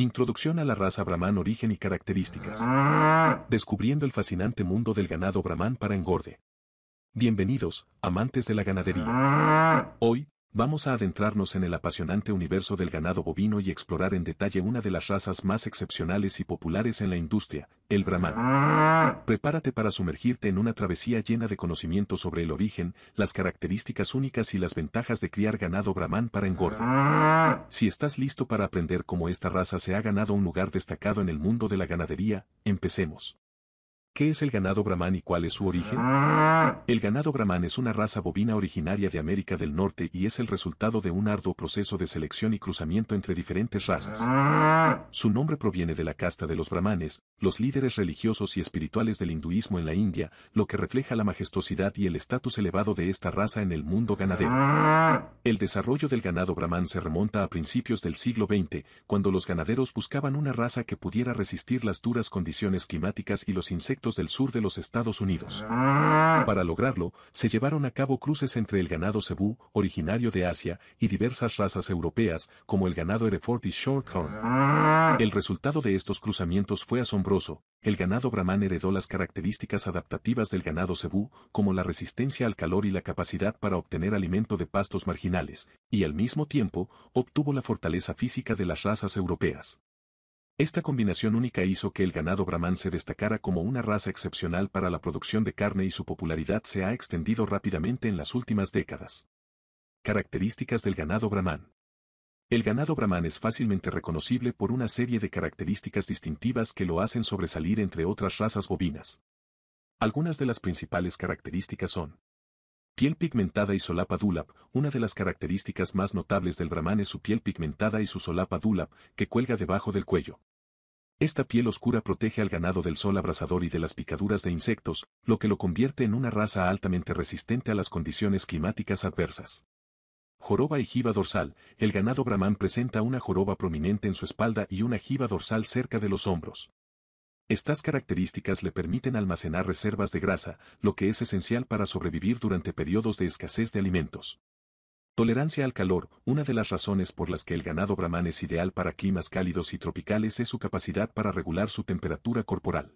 Introducción a la raza brahman Origen y características. Descubriendo el fascinante mundo del ganado brahman para engorde. Bienvenidos, amantes de la ganadería. Hoy, Vamos a adentrarnos en el apasionante universo del ganado bovino y explorar en detalle una de las razas más excepcionales y populares en la industria, el brahman. Prepárate para sumergirte en una travesía llena de conocimiento sobre el origen, las características únicas y las ventajas de criar ganado brahman para engorda. Si estás listo para aprender cómo esta raza se ha ganado un lugar destacado en el mundo de la ganadería, empecemos. ¿Qué es el ganado brahman y cuál es su origen? El ganado brahman es una raza bovina originaria de América del Norte y es el resultado de un arduo proceso de selección y cruzamiento entre diferentes razas. Su nombre proviene de la casta de los brahmanes, los líderes religiosos y espirituales del hinduismo en la India, lo que refleja la majestuosidad y el estatus elevado de esta raza en el mundo ganadero. El desarrollo del ganado brahman se remonta a principios del siglo XX, cuando los ganaderos buscaban una raza que pudiera resistir las duras condiciones climáticas y los insectos del sur de los Estados Unidos. Para lograrlo, se llevaron a cabo cruces entre el ganado cebú, originario de Asia, y diversas razas europeas, como el ganado Hereford y Shorthorn. El resultado de estos cruzamientos fue asombroso. El ganado brahman heredó las características adaptativas del ganado cebú, como la resistencia al calor y la capacidad para obtener alimento de pastos marginales, y al mismo tiempo, obtuvo la fortaleza física de las razas europeas. Esta combinación única hizo que el ganado brahman se destacara como una raza excepcional para la producción de carne y su popularidad se ha extendido rápidamente en las últimas décadas. Características del ganado brahman. El ganado brahman es fácilmente reconocible por una serie de características distintivas que lo hacen sobresalir entre otras razas bovinas. Algunas de las principales características son Piel pigmentada y solapa dulap, una de las características más notables del brahman es su piel pigmentada y su solapa dulap, que cuelga debajo del cuello. Esta piel oscura protege al ganado del sol abrasador y de las picaduras de insectos, lo que lo convierte en una raza altamente resistente a las condiciones climáticas adversas. Joroba y jiba dorsal, el ganado bramán presenta una joroba prominente en su espalda y una jiba dorsal cerca de los hombros. Estas características le permiten almacenar reservas de grasa, lo que es esencial para sobrevivir durante periodos de escasez de alimentos. Tolerancia al calor, una de las razones por las que el ganado brahman es ideal para climas cálidos y tropicales es su capacidad para regular su temperatura corporal.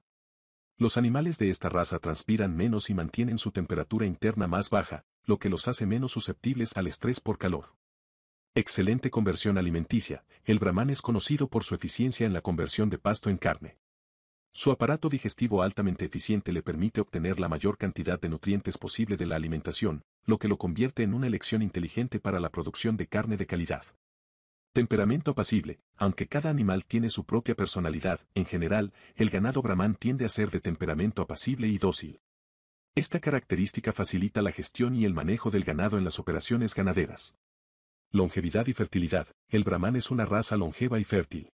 Los animales de esta raza transpiran menos y mantienen su temperatura interna más baja, lo que los hace menos susceptibles al estrés por calor. Excelente conversión alimenticia, el brahman es conocido por su eficiencia en la conversión de pasto en carne. Su aparato digestivo altamente eficiente le permite obtener la mayor cantidad de nutrientes posible de la alimentación, lo que lo convierte en una elección inteligente para la producción de carne de calidad. Temperamento apacible, aunque cada animal tiene su propia personalidad, en general, el ganado brahman tiende a ser de temperamento apacible y dócil. Esta característica facilita la gestión y el manejo del ganado en las operaciones ganaderas. Longevidad y fertilidad, el brahman es una raza longeva y fértil.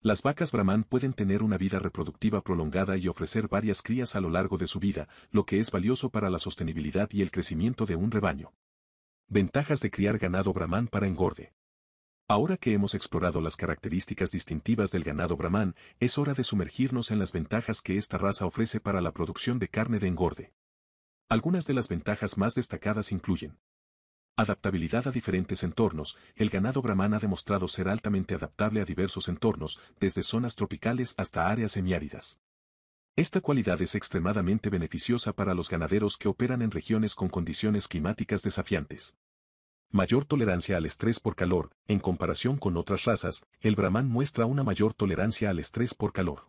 Las vacas Brahman pueden tener una vida reproductiva prolongada y ofrecer varias crías a lo largo de su vida, lo que es valioso para la sostenibilidad y el crecimiento de un rebaño. Ventajas de criar ganado Brahman para engorde. Ahora que hemos explorado las características distintivas del ganado Brahman, es hora de sumergirnos en las ventajas que esta raza ofrece para la producción de carne de engorde. Algunas de las ventajas más destacadas incluyen Adaptabilidad a diferentes entornos. El ganado brahman ha demostrado ser altamente adaptable a diversos entornos, desde zonas tropicales hasta áreas semiáridas. Esta cualidad es extremadamente beneficiosa para los ganaderos que operan en regiones con condiciones climáticas desafiantes. Mayor tolerancia al estrés por calor, en comparación con otras razas, el brahman muestra una mayor tolerancia al estrés por calor.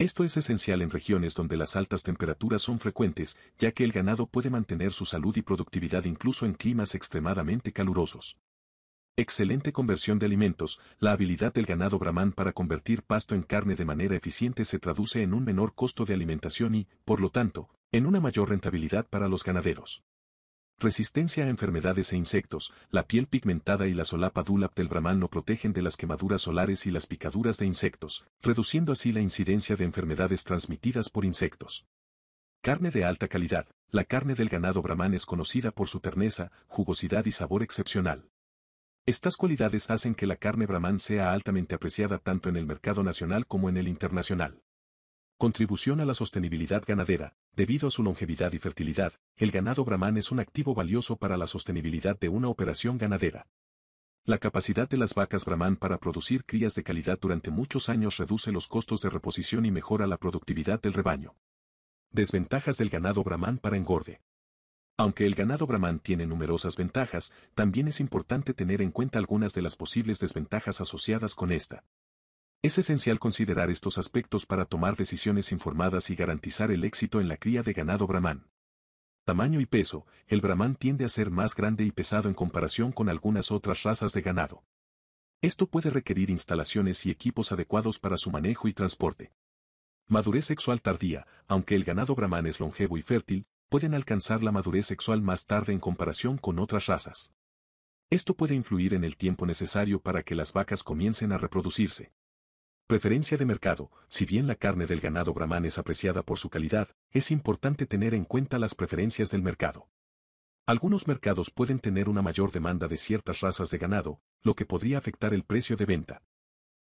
Esto es esencial en regiones donde las altas temperaturas son frecuentes, ya que el ganado puede mantener su salud y productividad incluso en climas extremadamente calurosos. Excelente conversión de alimentos, la habilidad del ganado brahman para convertir pasto en carne de manera eficiente se traduce en un menor costo de alimentación y, por lo tanto, en una mayor rentabilidad para los ganaderos. Resistencia a enfermedades e insectos, la piel pigmentada y la solapa dulap del brahman no protegen de las quemaduras solares y las picaduras de insectos, reduciendo así la incidencia de enfermedades transmitidas por insectos. Carne de alta calidad. La carne del ganado brahman es conocida por su terneza, jugosidad y sabor excepcional. Estas cualidades hacen que la carne brahman sea altamente apreciada tanto en el mercado nacional como en el internacional. Contribución a la sostenibilidad ganadera. Debido a su longevidad y fertilidad, el ganado brahman es un activo valioso para la sostenibilidad de una operación ganadera. La capacidad de las vacas brahman para producir crías de calidad durante muchos años reduce los costos de reposición y mejora la productividad del rebaño. Desventajas del ganado brahman para engorde. Aunque el ganado brahman tiene numerosas ventajas, también es importante tener en cuenta algunas de las posibles desventajas asociadas con esta. Es esencial considerar estos aspectos para tomar decisiones informadas y garantizar el éxito en la cría de ganado brahman. Tamaño y peso, el brahman tiende a ser más grande y pesado en comparación con algunas otras razas de ganado. Esto puede requerir instalaciones y equipos adecuados para su manejo y transporte. Madurez sexual tardía, aunque el ganado brahman es longevo y fértil, pueden alcanzar la madurez sexual más tarde en comparación con otras razas. Esto puede influir en el tiempo necesario para que las vacas comiencen a reproducirse. Preferencia de mercado. Si bien la carne del ganado brahman es apreciada por su calidad, es importante tener en cuenta las preferencias del mercado. Algunos mercados pueden tener una mayor demanda de ciertas razas de ganado, lo que podría afectar el precio de venta.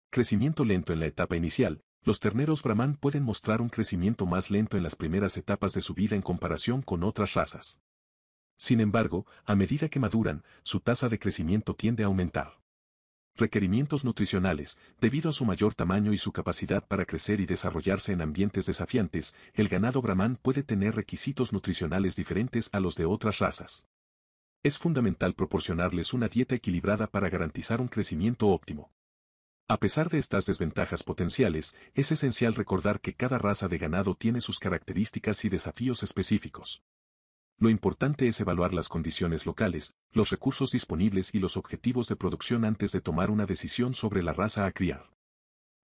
Crecimiento lento en la etapa inicial. Los terneros brahman pueden mostrar un crecimiento más lento en las primeras etapas de su vida en comparación con otras razas. Sin embargo, a medida que maduran, su tasa de crecimiento tiende a aumentar requerimientos nutricionales, debido a su mayor tamaño y su capacidad para crecer y desarrollarse en ambientes desafiantes, el ganado brahman puede tener requisitos nutricionales diferentes a los de otras razas. Es fundamental proporcionarles una dieta equilibrada para garantizar un crecimiento óptimo. A pesar de estas desventajas potenciales, es esencial recordar que cada raza de ganado tiene sus características y desafíos específicos. Lo importante es evaluar las condiciones locales, los recursos disponibles y los objetivos de producción antes de tomar una decisión sobre la raza a criar.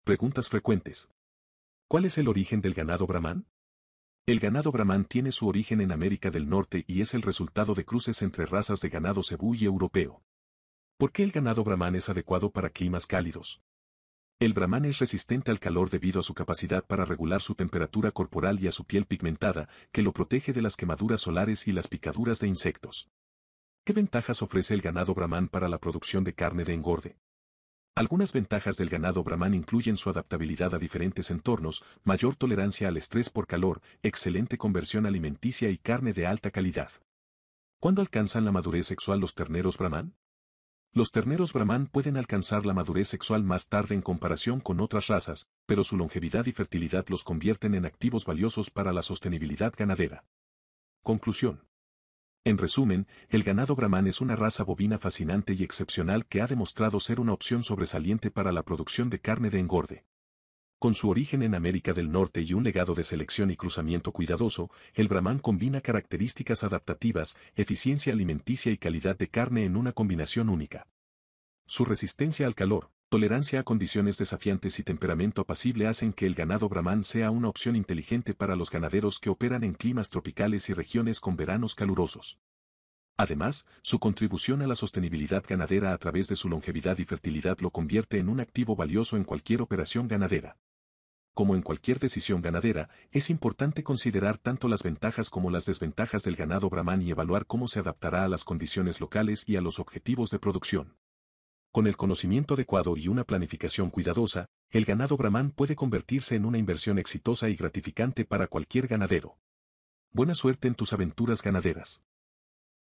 Preguntas frecuentes. ¿Cuál es el origen del ganado brahman? El ganado brahman tiene su origen en América del Norte y es el resultado de cruces entre razas de ganado cebú y europeo. ¿Por qué el ganado brahman es adecuado para climas cálidos? El brahman es resistente al calor debido a su capacidad para regular su temperatura corporal y a su piel pigmentada, que lo protege de las quemaduras solares y las picaduras de insectos. ¿Qué ventajas ofrece el ganado brahman para la producción de carne de engorde? Algunas ventajas del ganado brahman incluyen su adaptabilidad a diferentes entornos, mayor tolerancia al estrés por calor, excelente conversión alimenticia y carne de alta calidad. ¿Cuándo alcanzan la madurez sexual los terneros brahman? Los terneros brahman pueden alcanzar la madurez sexual más tarde en comparación con otras razas, pero su longevidad y fertilidad los convierten en activos valiosos para la sostenibilidad ganadera. Conclusión. En resumen, el ganado brahman es una raza bovina fascinante y excepcional que ha demostrado ser una opción sobresaliente para la producción de carne de engorde. Con su origen en América del Norte y un legado de selección y cruzamiento cuidadoso, el Brahman combina características adaptativas, eficiencia alimenticia y calidad de carne en una combinación única. Su resistencia al calor, tolerancia a condiciones desafiantes y temperamento apacible hacen que el ganado Brahman sea una opción inteligente para los ganaderos que operan en climas tropicales y regiones con veranos calurosos. Además, su contribución a la sostenibilidad ganadera a través de su longevidad y fertilidad lo convierte en un activo valioso en cualquier operación ganadera. Como en cualquier decisión ganadera, es importante considerar tanto las ventajas como las desventajas del ganado brahman y evaluar cómo se adaptará a las condiciones locales y a los objetivos de producción. Con el conocimiento adecuado y una planificación cuidadosa, el ganado brahman puede convertirse en una inversión exitosa y gratificante para cualquier ganadero. Buena suerte en tus aventuras ganaderas.